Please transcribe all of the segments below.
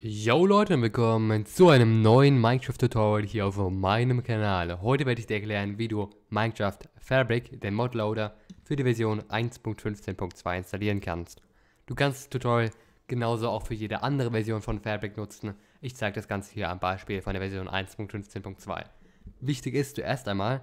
Yo Leute und willkommen zu einem neuen Minecraft Tutorial hier auf meinem Kanal. Heute werde ich dir erklären, wie du Minecraft Fabric, den Modloader, für die Version 1.15.2 installieren kannst. Du kannst das Tutorial genauso auch für jede andere Version von Fabric nutzen. Ich zeige das Ganze hier am Beispiel von der Version 1.15.2. Wichtig ist zuerst einmal,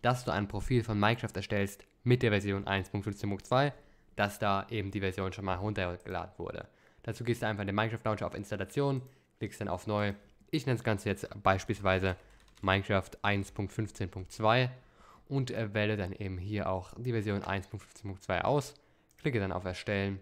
dass du ein Profil von Minecraft erstellst mit der Version 1.15.2, dass da eben die Version schon mal runtergeladen wurde. Dazu gehst du einfach in den Minecraft Launcher auf Installation, klickst dann auf Neu. Ich nenne das Ganze jetzt beispielsweise Minecraft 1.15.2 und äh, wähle dann eben hier auch die Version 1.15.2 aus, klicke dann auf Erstellen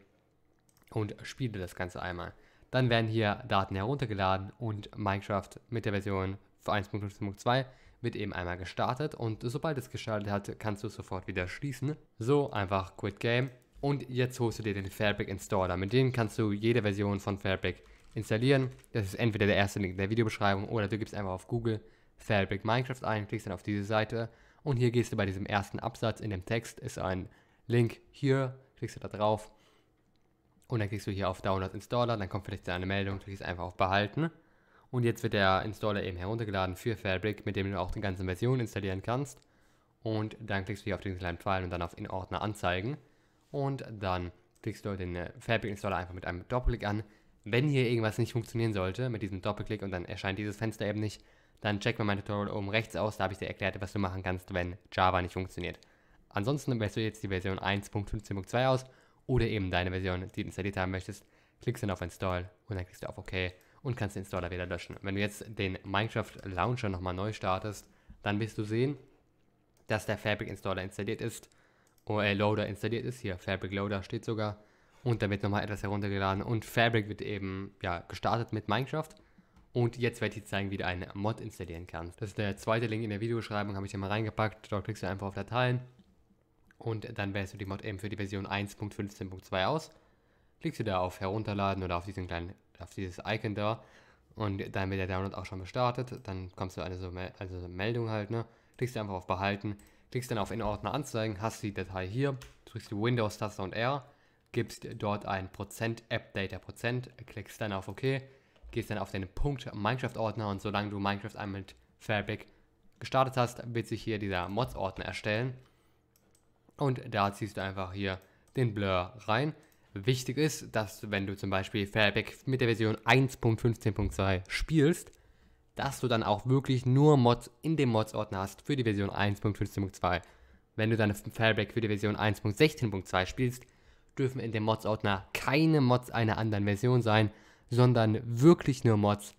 und spiele das Ganze einmal. Dann werden hier Daten heruntergeladen und Minecraft mit der Version 1.15.2 wird eben einmal gestartet und sobald es gestartet hat, kannst du es sofort wieder schließen. So einfach Quit Game und jetzt holst du dir den Fabric Installer. Mit dem kannst du jede Version von Fabric installieren. Das ist entweder der erste Link in der Videobeschreibung oder du gibst einfach auf Google Fabric Minecraft ein, klickst dann auf diese Seite und hier gehst du bei diesem ersten Absatz in dem Text, ist ein Link hier, klickst du da drauf und dann klickst du hier auf Download Installer, dann kommt vielleicht eine Meldung, klickst einfach auf Behalten und jetzt wird der Installer eben heruntergeladen für Fabric, mit dem du auch die ganzen Versionen installieren kannst und dann klickst du hier auf den kleinen Pfeil und dann auf in Ordner anzeigen und dann klickst du den äh, Fabric Installer einfach mit einem Doppelklick an. Wenn hier irgendwas nicht funktionieren sollte mit diesem Doppelklick und dann erscheint dieses Fenster eben nicht, dann check mal mein Tutorial oben rechts aus, da habe ich dir erklärt, was du machen kannst, wenn Java nicht funktioniert. Ansonsten wählst du jetzt die Version 1.15.2 aus oder eben deine Version, die du installiert haben möchtest, klickst dann auf Install und dann klickst du auf OK und kannst den Installer wieder löschen. Wenn du jetzt den Minecraft Launcher nochmal neu startest, dann wirst du sehen, dass der Fabric Installer installiert ist OL-Loader installiert ist. Hier Fabric Loader steht sogar. Und wird nochmal etwas heruntergeladen. Und Fabric wird eben ja, gestartet mit Minecraft. Und jetzt werde ich dir zeigen, wie du einen Mod installieren kannst. Das ist der zweite Link in der Videobeschreibung, habe ich dir mal reingepackt. Dort klickst du einfach auf Dateien. Und dann wählst du die Mod eben für die Version 1.15.2 aus. Klickst du da auf Herunterladen oder auf diesen kleinen, auf dieses Icon da. Und dann wird der Download auch schon gestartet. Dann kommst du eine so, also eine Meldung halt, ne? Klickst du einfach auf Behalten klickst dann auf in Ordner anzeigen, hast die Datei hier, drückst die Windows Taste und R, gibst dort ein Prozent App Prozent, klickst dann auf OK, gehst dann auf den Punkt Minecraft Ordner und solange du Minecraft einmal mit Fabric gestartet hast, wird sich hier dieser Mods Ordner erstellen und da ziehst du einfach hier den Blur rein. Wichtig ist, dass wenn du zum Beispiel Fairback mit der Version 1.15.2 spielst, dass du dann auch wirklich nur Mods in dem Mods-Ordner hast für die Version 1.15.2. Wenn du deine Fallback für die Version 1.16.2 spielst, dürfen in dem Mods-Ordner keine Mods einer anderen Version sein, sondern wirklich nur Mods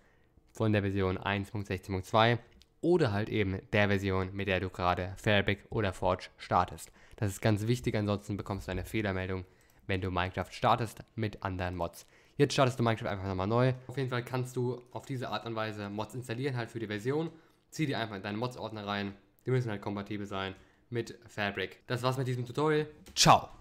von der Version 1.16.2 oder halt eben der Version, mit der du gerade Fairback oder Forge startest. Das ist ganz wichtig, ansonsten bekommst du eine Fehlermeldung, wenn du Minecraft startest mit anderen Mods. Jetzt startest du Minecraft einfach nochmal neu. Auf jeden Fall kannst du auf diese Art und Weise Mods installieren, halt für die Version. Zieh die einfach in deinen Mods-Ordner rein. Die müssen halt kompatibel sein mit Fabric. Das war's mit diesem Tutorial. Ciao!